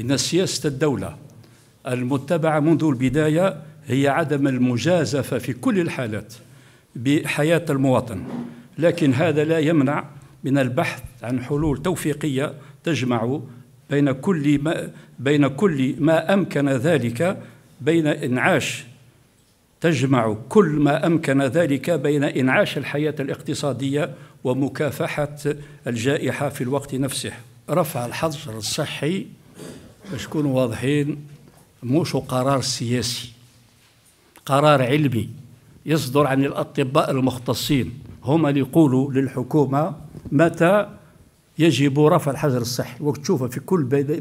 إن سياسة الدولة المتبعة منذ البداية هي عدم المجازفة في كل الحالات بحياة المواطن لكن هذا لا يمنع من البحث عن حلول توفيقية تجمع بين كل ما بين كل ما أمكن ذلك بين إنعاش تجمع كل ما أمكن ذلك بين إنعاش الحياة الاقتصادية ومكافحة الجائحة في الوقت نفسه رفع الحظر الصحي باش نكونوا واضحين موش قرار سياسي قرار علمي يصدر عن الأطباء المختصين هم اللي يقولوا للحكومة متى يجب رفع الحجر الصحي وتشوفه في كل